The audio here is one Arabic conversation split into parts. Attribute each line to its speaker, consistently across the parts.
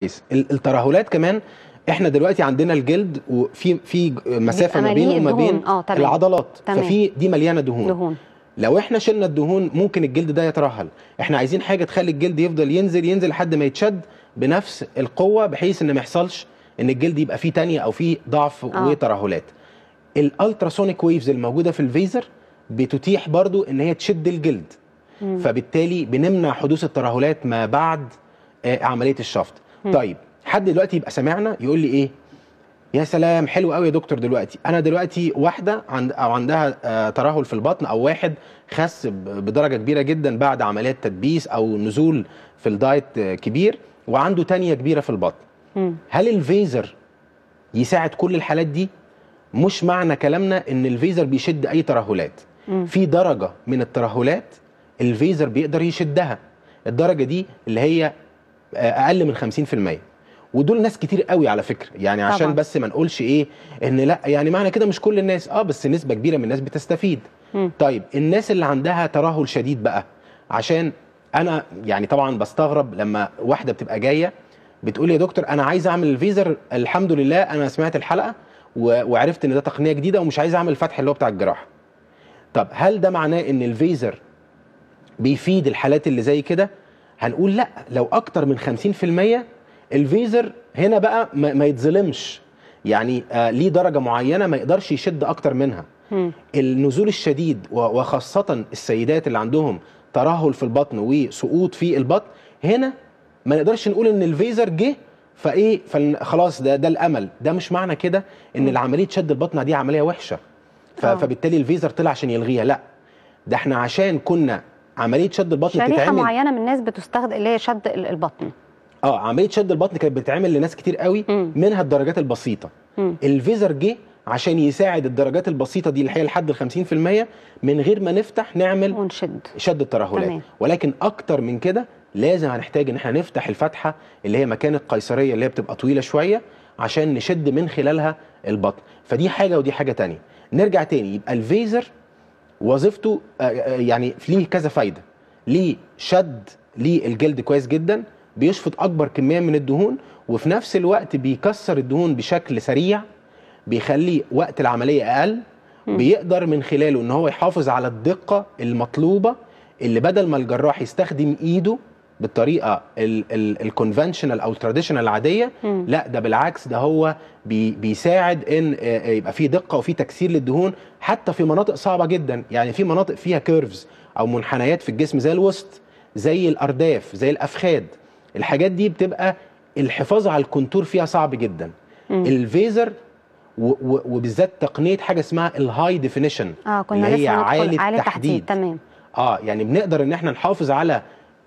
Speaker 1: كويس الترهلات كمان احنا دلوقتي عندنا الجلد وفي في مسافه ما بينه وما بين آه، العضلات تمام. ففي دي مليانه دهون, دهون. لو احنا شلنا الدهون ممكن الجلد ده يترهل احنا عايزين حاجه تخلي الجلد يفضل ينزل ينزل لحد ما يتشد بنفس القوه بحيث ان ما يحصلش ان الجلد يبقى فيه تانية او فيه ضعف آه. وترهلات الالتراسونيك ويفز الموجوده في الفيزر بتتيح برضو ان هي تشد الجلد مم. فبالتالي بنمنع حدوث الترهلات ما بعد آه، عمليه الشفط طيب حد دلوقتي يبقى سامعنا يقول لي ايه يا سلام حلو قوي يا دكتور دلوقتي انا دلوقتي واحده عند او عندها آه، ترهل في البطن او واحد خس بدرجه كبيره جدا بعد عمليه تدبيس او نزول في الدايت آه، كبير وعنده تانية كبيره في البطن هل الفيزر يساعد كل الحالات دي مش معنى كلامنا ان الفيزر بيشد اي ترهلات في درجه من الترهلات الفيزر بيقدر يشدها الدرجه دي اللي هي اقل من 50% ودول ناس كتير قوي على فكره يعني عشان طبعا. بس ما نقولش ايه ان لا يعني معنى كده مش كل الناس اه بس نسبه كبيره من الناس بتستفيد م. طيب الناس اللي عندها ترهل شديد بقى عشان انا يعني طبعا بستغرب لما واحده بتبقى جايه بتقول يا دكتور انا عايز اعمل الفيزر الحمد لله انا سمعت الحلقه وعرفت ان ده تقنيه جديده ومش عايز اعمل الفتح اللي هو بتاع الجراحه طب هل ده معناه ان الفيزر بيفيد الحالات اللي زي كده هنقول لا لو اكتر من 50% الفيزر هنا بقى ما, ما يتظلمش يعني آه ليه درجه معينه ما يقدرش يشد اكتر منها م. النزول الشديد وخاصه السيدات اللي عندهم ترهل في البطن وسقوط في البطن هنا ما نقدرش نقول ان الفيزر جه فايه خلاص ده ده الامل ده مش معنى كده ان العمليه شد البطن دي عمليه وحشه اه. فبالتالي الفيزر طلع عشان يلغيها لا ده احنا عشان كنا عمليه شد البطن شريحه بتتعمل معينه من الناس بتستخدم اللي هي شد البطن اه عمليه شد البطن كانت بتتعمل لناس كتير قوي مم. منها الدرجات البسيطه مم. الفيزر جه عشان يساعد الدرجات البسيطه دي اللي هي لحد ال 50% من غير ما نفتح نعمل ونشد شد الترهلات تمام. ولكن اكتر من كده لازم هنحتاج ان احنا نفتح الفتحه اللي هي مكان القيصريه اللي هي بتبقى طويله شويه عشان نشد من خلالها البطن فدي حاجه ودي حاجه تانية نرجع تاني يبقى الفيزر وظيفته آه، آه، يعني ليه كذا فايده ليه شد للجلد كويس جدا بيشفط اكبر كميه من الدهون وفي نفس الوقت بيكسر الدهون بشكل سريع بيخلي وقت العمليه اقل بيقدر من خلاله ان هو يحافظ على الدقه المطلوبه اللي بدل ما الجراح يستخدم ايده بالطريقه الكونفنشنال او التراديشنال العاديه لا ده بالعكس ده هو بي بيساعد ان يبقى في دقه وفي تكسير للدهون حتى في مناطق صعبه جدا يعني في مناطق فيها كيرفز او منحنيات في الجسم زي الوسط زي الارداف زي الافخاد الحاجات دي بتبقى الحفاظ على الكونتور فيها صعب جدا مم. الفيزر وبالذات تقنيه حاجه اسمها الهاي ديفينيشن آه كنا اللي هي عالي التحديد تمام اه يعني بنقدر ان احنا نحافظ على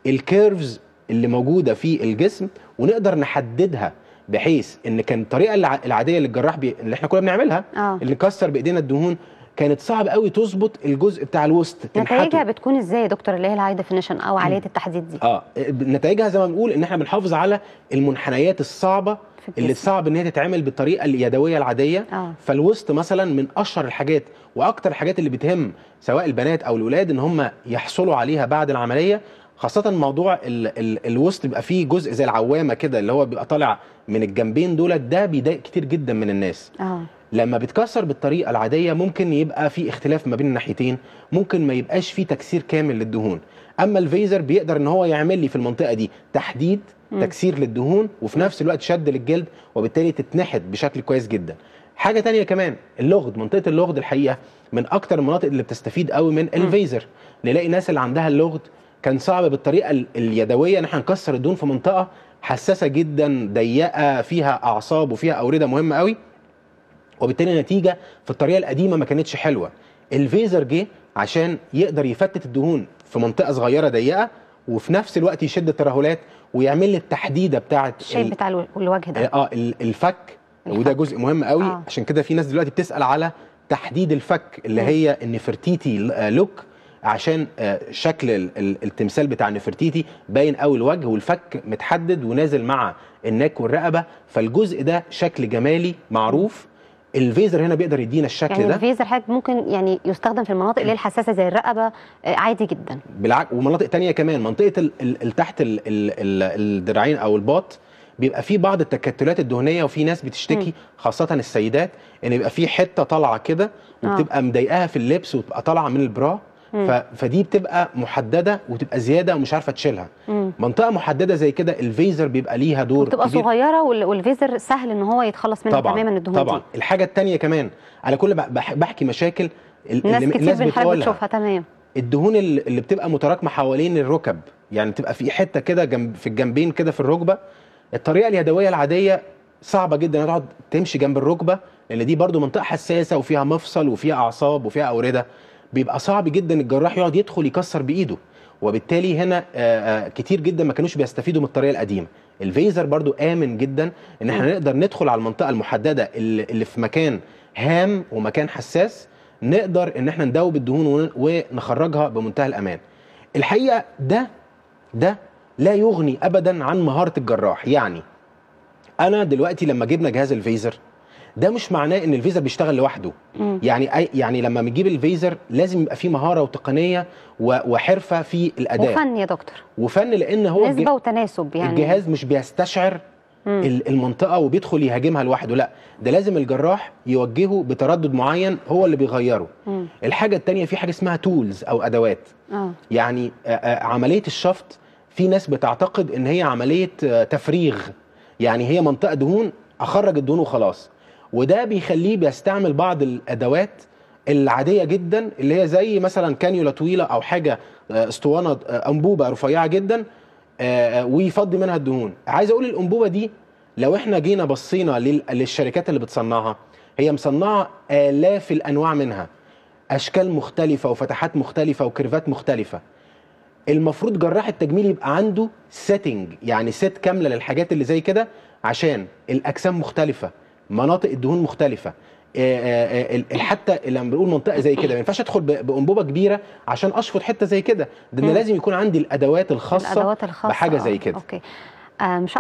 Speaker 1: الكيرفز اللي موجوده في الجسم ونقدر نحددها بحيث ان كان الطريقه العاديه اللي الجراح بي... اللي احنا كنا بنعملها آه. اللي كسر بايدينا الدهون كانت صعب قوي تظبط الجزء بتاع الوسط نتائجها بتكون ازاي يا دكتور اللي هي الهاي ديفينيشن او عالية التحديد دي اه نتائجها زي ما بنقول ان احنا بنحافظ على المنحنيات الصعبه اللي صعب ان هي تتعمل بالطريقه اليدويه العاديه آه. فالوسط مثلا من اشهر الحاجات واكتر الحاجات اللي بتهم سواء البنات او الولاد ان هم يحصلوا عليها بعد العمليه خاصه موضوع ال ال الوسط بيبقى فيه جزء زي العوامه كده اللي هو بيبقى طالع من الجنبين دولت ده بيضايق كتير جدا من الناس آه. لما بتكسر بالطريقه العاديه ممكن يبقى في اختلاف ما بين الناحيتين ممكن ما يبقاش في تكسير كامل للدهون اما الفيزر بيقدر ان هو يعمل لي في المنطقه دي تحديد م. تكسير للدهون وفي نفس الوقت شد للجلد وبالتالي تتنحت بشكل كويس جدا حاجه تانية كمان اللغد منطقه اللغد الحقيقه من اكتر المناطق اللي بتستفيد قوي من الفيزر نلاقي ناس اللي عندها اللغد كان صعب بالطريقه اليدويه ان احنا نكسر الدهون في منطقه حساسه جدا ضيقه فيها اعصاب وفيها اورده مهمه قوي وبالتالي النتيجه في الطريقه القديمه ما كانتش حلوه الفيزر جه عشان يقدر يفتت الدهون في منطقه صغيره ضيقه وفي نفس الوقت يشد الترهلات ويعمل لي التحديده بتاعه الشيب بتاع الوجه ده اه, آه، الفك, وده جزء مهم قوي آه. عشان كده في ناس دلوقتي بتسال على تحديد الفك اللي هي النفرتيتي لوك آه، عشان آه، شكل التمثال بتاع نفرتيتي باين قوي الوجه والفك متحدد ونازل مع الناك والرقبه فالجزء ده شكل جمالي معروف الفيزر هنا بيقدر يدينا الشكل يعني ده الفيزر حاجه ممكن يعني يستخدم في المناطق اللي هي الحساسه زي الرقبه آه، عادي جدا بالعكس ومناطق تانية كمان منطقه تحت الدرعين او الباط بيبقى في بعض التكتلات الدهنيه وفي ناس بتشتكي م. خاصه السيدات ان يعني بيبقى في حته طالعه كده آه. وبتبقى مضايقاها في اللبس وتبقى طالعه من البرا فدي بتبقى محدده وتبقى زياده ومش عارفه تشيلها مم. منطقه محدده زي كده الفيزر بيبقى ليها دور بتبقى كبير. صغيره والفيزر سهل ان هو يتخلص منها طبعًا تماما الدهون طبعا دي. الحاجه الثانيه كمان على كل بحكي مشاكل الناس كتير الناس بتشوفها تمام الدهون اللي بتبقى متراكمه حوالين الركب يعني بتبقى في حته كده جنب في الجنبين كده في الركبه الطريقه اليدويه العاديه صعبه جدا تقعد تمشي جنب الركبه لان دي برده منطقه حساسه وفيها مفصل وفيها اعصاب وفيها اورده بيبقى صعب جدا الجراح يقعد يدخل يكسر بايده وبالتالي هنا آه، آه، كتير جدا ما كانوش بيستفيدوا من الطريقه القديمه الفيزر برضو امن جدا ان احنا نقدر ندخل على المنطقه المحدده اللي في مكان هام ومكان حساس نقدر ان احنا ندوب الدهون ونخرجها بمنتهى الامان الحقيقه ده ده لا يغني ابدا عن مهاره الجراح يعني انا دلوقتي لما جبنا جهاز الفيزر ده مش معناه ان الفيزر بيشتغل لوحده مم. يعني أي يعني لما بنجيب الفيزر لازم يبقى فيه مهاره وتقنيه وحرفه في الاداء وفن يا دكتور وفن لان هو نسبه وتناسب يعني الجهاز مش بيستشعر مم. المنطقه وبيدخل يهاجمها لوحده لا ده لازم الجراح يوجهه بتردد معين هو اللي بيغيره مم. الحاجه الثانيه في حاجه اسمها تولز او ادوات آه. يعني آه، آه، عمليه الشفط في ناس بتعتقد ان هي عمليه آه، تفريغ يعني هي منطقه دهون اخرج الدهون وخلاص وده بيخليه بيستعمل بعض الادوات العاديه جدا اللي هي زي مثلا كانيولا طويله او حاجه آه، اسطوانه آه، انبوبه رفيعه جدا آه، ويفضي منها الدهون عايز اقول الانبوبه دي لو احنا جينا بصينا للشركات اللي بتصنعها هي مصنعه الاف الانواع منها اشكال مختلفه وفتحات مختلفه وكيرفات مختلفه المفروض جراح التجميل يبقى عنده سيتنج يعني سيت كامله للحاجات اللي زي كده عشان الاجسام مختلفه مناطق الدهون مختلفه آه، آه، آه، حتى لما بنقول منطقه زي كده ما ينفعش ادخل بانبوبه كبيره عشان اشفط حته زي كده ده انا لازم يكون عندي الادوات الخاصه, الأدوات الخاصة بحاجه زي كده أوكي. مش